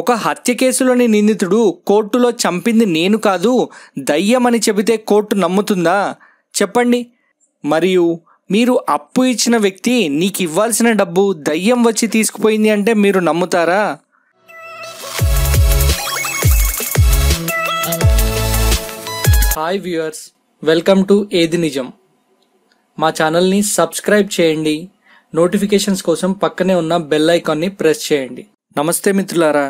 ఒక హత్య కేసులోని నిందితుడు కోర్టులో చంపింది నేను కాదు దయ్యమని చెబితే కోర్టు నమ్ముతుందా చెప్పండి మరియు మీరు అప్పు ఇచ్చిన వ్యక్తి నీకు ఇవ్వాల్సిన డబ్బు దయ్యం వచ్చి తీసుకుపోయింది అంటే మీరు నమ్ముతారా హాయ్ వ్యూయర్స్ వెల్కమ్ టు ఏది నిజం మా ఛానల్ని సబ్స్క్రైబ్ చేయండి నోటిఫికేషన్స్ కోసం పక్కనే ఉన్న బెల్ ఐకాన్ని ప్రెస్ చేయండి నమస్తే మిత్రులారా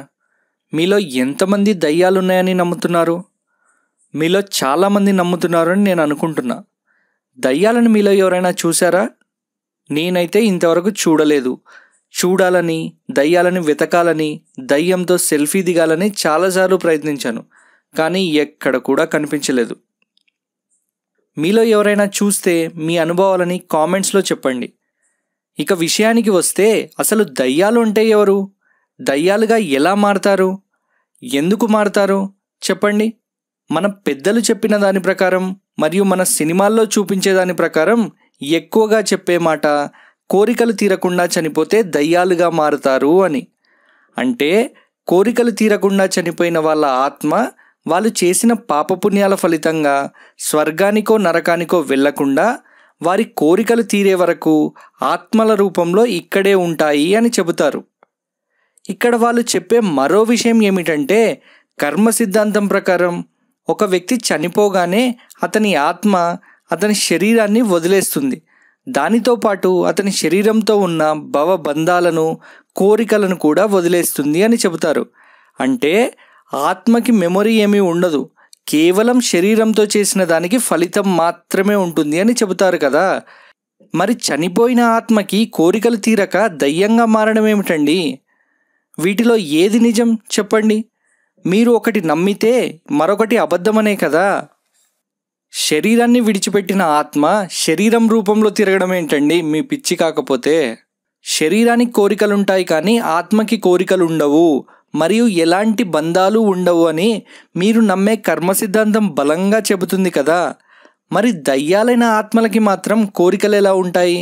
మీలో ఎంతమంది దయ్యాలున్నాయని నమ్ముతున్నారు మీలో చాలామంది నమ్ముతున్నారని నేను అనుకుంటున్నా దయ్యాలను మీలో ఎవరైనా చూసారా నేనైతే ఇంతవరకు చూడలేదు చూడాలని దయ్యాలని వెతకాలని దయ్యంతో సెల్ఫీ దిగాలని చాలాసార్లు ప్రయత్నించాను కానీ ఎక్కడ కూడా కనిపించలేదు మీలో ఎవరైనా చూస్తే మీ అనుభవాలని కామెంట్స్లో చెప్పండి ఇక విషయానికి వస్తే అసలు దయ్యాలు అంటే ఎవరు దయ్యాలుగా ఎలా మారతారు ఎందుకు మారతారు చెప్పండి మన పెద్దలు చెప్పిన దాని ప్రకారం మరియు మన సినిమాల్లో చూపించే దాని ప్రకారం ఎక్కువగా చెప్పే మాట కోరికలు తీరకుండా చనిపోతే దయ్యాలుగా మారుతారు అని అంటే కోరికలు తీరకుండా చనిపోయిన వాళ్ళ ఆత్మ వాళ్ళు చేసిన పాపపుణ్యాల ఫలితంగా స్వర్గానికో నరకానికో వెళ్లకుండా వారి కోరికలు తీరే వరకు ఆత్మల రూపంలో ఇక్కడే ఉంటాయి అని చెబుతారు ఇక్కడ వాళ్ళు చెప్పే మరో విషయం ఏమిటంటే కర్మ సిద్ధాంతం ప్రకారం ఒక వ్యక్తి చనిపోగానే అతని ఆత్మ అతని శరీరాన్ని వదిలేస్తుంది దానితో పాటు అతని శరీరంతో ఉన్న భవబంధాలను కోరికలను కూడా వదిలేస్తుంది అని చెబుతారు అంటే ఆత్మకి మెమొరీ ఏమీ ఉండదు కేవలం శరీరంతో చేసిన దానికి ఫలితం మాత్రమే ఉంటుంది అని చెబుతారు కదా మరి చనిపోయిన ఆత్మకి కోరికలు తీరక దయ్యంగా మారడం ఏమిటండి వీటిలో ఏది నిజం చెప్పండి మీరు ఒకటి నమ్మితే మరొకటి అబద్ధమనే కదా శరీరాన్ని విడిచిపెట్టిన ఆత్మ శరీరం రూపంలో తిరగడం ఏంటండి మీ పిచ్చి కాకపోతే శరీరానికి కోరికలుంటాయి కానీ ఆత్మకి కోరికలు ఉండవు మరియు ఎలాంటి బంధాలు ఉండవు అని మీరు నమ్మే కర్మ సిద్ధాంతం బలంగా చెబుతుంది కదా మరి దయ్యాలైన ఆత్మలకి మాత్రం కోరికలు ఎలా ఉంటాయి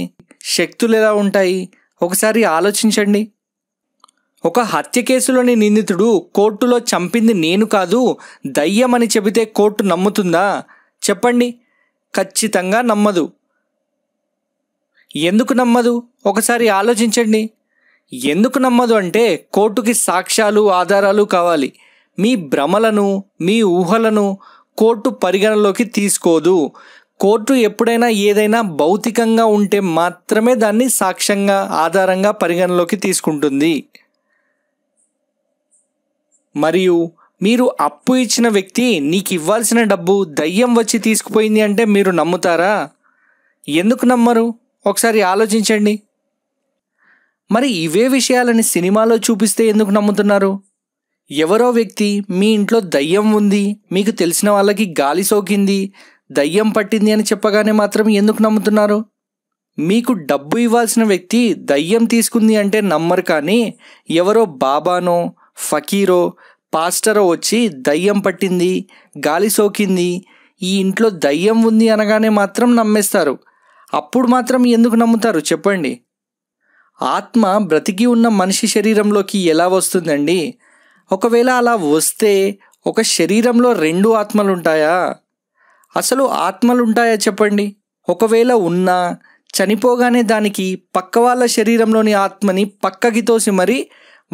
శక్తులు ఎలా ఉంటాయి ఒకసారి ఆలోచించండి ఒక హత్య కేసులోని నిందితుడు కోర్టులో చంపింది నేను కాదు దయ్యమని చెబితే కోర్టు నమ్ముతుందా చెప్పండి ఖచ్చితంగా నమ్మదు ఎందుకు నమ్మదు ఒకసారి ఆలోచించండి ఎందుకు నమ్మదు అంటే కోర్టుకి సాక్ష్యాలు ఆధారాలు కావాలి మీ భ్రమలను మీ ఊహలను కోర్టు పరిగణలోకి తీసుకోదు కోర్టు ఎప్పుడైనా ఏదైనా భౌతికంగా ఉంటే మాత్రమే దాన్ని సాక్ష్యంగా ఆధారంగా పరిగణలోకి తీసుకుంటుంది మరియు మీరు అప్పు ఇచ్చిన వ్యక్తి నీకు ఇవ్వాల్సిన డబ్బు దయ్యం వచ్చి తీసుకుపోయింది అంటే మీరు నమ్ముతారా ఎందుకు నమ్మరు ఒకసారి ఆలోచించండి మరి ఇవే విషయాలని సినిమాలో చూపిస్తే ఎందుకు నమ్ముతున్నారు ఎవరో వ్యక్తి మీ ఇంట్లో దయ్యం ఉంది మీకు తెలిసిన వాళ్ళకి గాలి సోకింది దయ్యం పట్టింది అని చెప్పగానే మాత్రం ఎందుకు నమ్ముతున్నారు మీకు డబ్బు ఇవ్వాల్సిన వ్యక్తి దయ్యం తీసుకుంది అంటే నమ్మరు కానీ ఎవరో బాబానో ఫకీరో పాస్టర్ వచ్చి దయ్యం పట్టింది గాలి సోకింది ఈ ఇంట్లో దయ్యం ఉంది అనగానే మాత్రం నమ్మేస్తారు అప్పుడు మాత్రం ఎందుకు నమ్ముతారు చెప్పండి ఆత్మ బ్రతికి ఉన్న మనిషి శరీరంలోకి ఎలా వస్తుందండి ఒకవేళ అలా వస్తే ఒక శరీరంలో రెండు ఆత్మలు ఉంటాయా అసలు ఆత్మలు ఉంటాయా చెప్పండి ఒకవేళ ఉన్నా చనిపోగానే దానికి పక్క వాళ్ళ శరీరంలోని ఆత్మని పక్కకి తోసి మరీ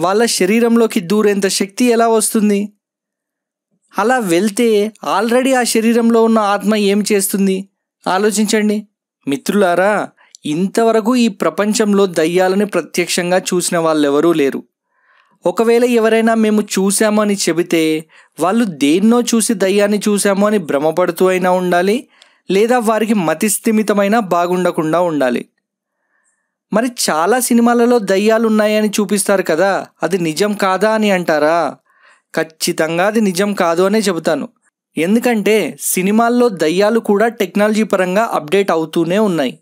వాళ్ళ శరీరంలోకి దూరేంత శక్తి ఎలా వస్తుంది అలా వెళ్తే ఆల్రెడీ ఆ శరీరంలో ఉన్న ఆత్మ ఏం చేస్తుంది ఆలోచించండి మిత్రులారా ఇంతవరకు ఈ ప్రపంచంలో దయ్యాలని ప్రత్యక్షంగా చూసిన వాళ్ళెవరూ లేరు ఒకవేళ ఎవరైనా మేము చూసాము అని చెబితే వాళ్ళు దేన్నో చూసి దయ్యాన్ని చూసాము అని భ్రమపడుతూ అయినా ఉండాలి లేదా వారికి మతిస్థిమితమైన బాగుండకుండా ఉండాలి మరి చాలా సినిమాలలో దయ్యాలు ఉన్నాయని చూపిస్తారు కదా అది నిజం కాదా అని అంటారా ఖచ్చితంగా అది నిజం కాదు అనే చెబుతాను ఎందుకంటే సినిమాల్లో దయ్యాలు కూడా టెక్నాలజీ పరంగా అప్డేట్ అవుతూనే ఉన్నాయి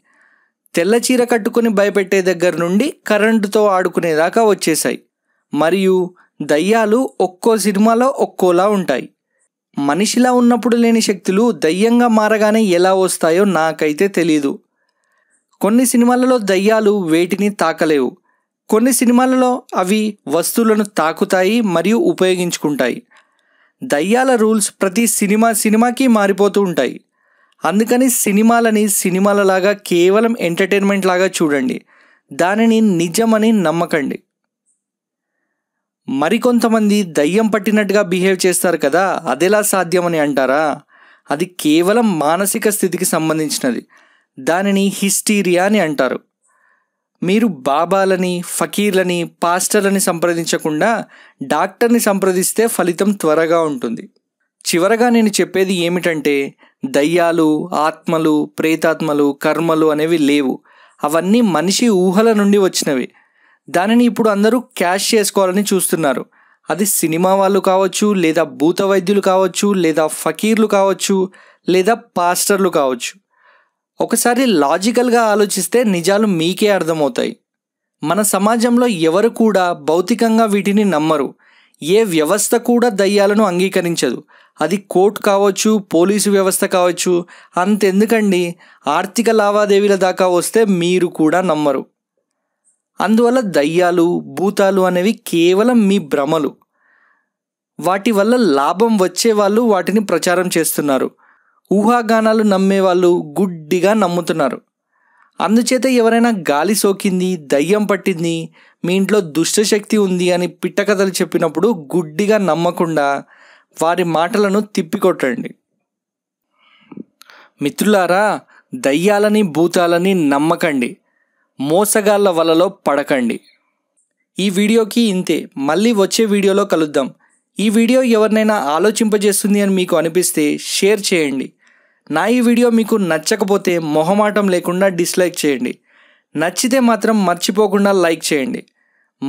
తెల్ల చీర కట్టుకుని భయపెట్టే దగ్గర నుండి కరెంటుతో ఆడుకునేదాకా వచ్చేసాయి మరియు దయ్యాలు ఒక్కో సినిమాలో ఒక్కోలా ఉంటాయి మనిషిలా ఉన్నప్పుడు లేని శక్తులు దయ్యంగా మారగానే ఎలా వస్తాయో నాకైతే తెలీదు కొన్ని సినిమాలలో దయ్యాలు వేటిని తాకలేవు కొన్ని సినిమాలలో అవి వస్తువులను తాకుతాయి మరియు ఉపయోగించుకుంటాయి దయ్యాల రూల్స్ ప్రతి సినిమా సినిమాకి మారిపోతూ ఉంటాయి అందుకని సినిమాలని సినిమాలలాగా కేవలం ఎంటర్టైన్మెంట్ లాగా చూడండి దానిని నిజమని నమ్మకండి మరికొంతమంది దయ్యం పట్టినట్టుగా బిహేవ్ చేస్తారు కదా అదెలా సాధ్యమని అంటారా అది కేవలం మానసిక స్థితికి సంబంధించినది దానిని హిస్టీరియా అని అంటారు మీరు బాబాలని ఫకీర్లని పాస్టర్లని సంప్రదించకుండా డాక్టర్ని సంప్రదిస్తే ఫలితం త్వరగా ఉంటుంది చివరగా నేను చెప్పేది ఏమిటంటే దయ్యాలు ఆత్మలు ప్రేతాత్మలు కర్మలు అనేవి లేవు అవన్నీ మనిషి ఊహల నుండి వచ్చినవి దానిని ఇప్పుడు అందరూ క్యాష్ చేసుకోవాలని చూస్తున్నారు అది సినిమా వాళ్ళు కావచ్చు లేదా భూత వైద్యులు కావచ్చు లేదా ఫకీర్లు కావచ్చు లేదా పాస్టర్లు కావచ్చు ఒకసారి లాజికల్గా ఆలోచిస్తే నిజాలు మీకే అర్థమవుతాయి మన సమాజంలో ఎవరు కూడా భౌతికంగా వీటిని నమ్మరు ఏ వ్యవస్థ కూడా దయ్యాలను అంగీకరించదు అది కోర్టు కావచ్చు పోలీసు వ్యవస్థ కావచ్చు అంతెందుకండి ఆర్థిక లావాదేవీల దాకా వస్తే మీరు కూడా నమ్మరు అందువల్ల దయ్యాలు భూతాలు అనేవి కేవలం మీ భ్రమలు వాటి వల్ల లాభం వచ్చే వాళ్ళు వాటిని ప్రచారం చేస్తున్నారు ఊహాగానాలు నమ్మేవాళ్ళు గుడ్డిగా నమ్ముతున్నారు అందుచేత ఎవరైనా గాలి సోకింది దయ్యం పట్టింది మీ ఇంట్లో దుష్టశక్తి ఉంది అని పిట్టకథలు చెప్పినప్పుడు గుడ్డిగా నమ్మకుండా వారి మాటలను తిప్పికొట్టండి మిత్రులారా దయ్యాలని భూతాలని నమ్మకండి మోసగాళ్ళ వలలో పడకండి ఈ వీడియోకి ఇంతే మళ్ళీ వచ్చే వీడియోలో కలుద్దాం ఈ వీడియో ఎవరినైనా ఆలోచింపజేస్తుంది అని మీకు అనిపిస్తే షేర్ చేయండి నా ఈ వీడియో మీకు నచ్చకపోతే మొహమాటం లేకుండా డిస్లైక్ చేయండి నచ్చితే మాత్రం మర్చిపోకుండా లైక్ చేయండి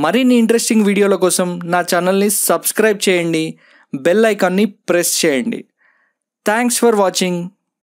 మరిన్ని ఇంట్రెస్టింగ్ వీడియోల కోసం నా ఛానల్ని సబ్స్క్రైబ్ చేయండి బెల్ ఐకాన్ని ప్రెస్ చేయండి థ్యాంక్స్ ఫర్ వాచింగ్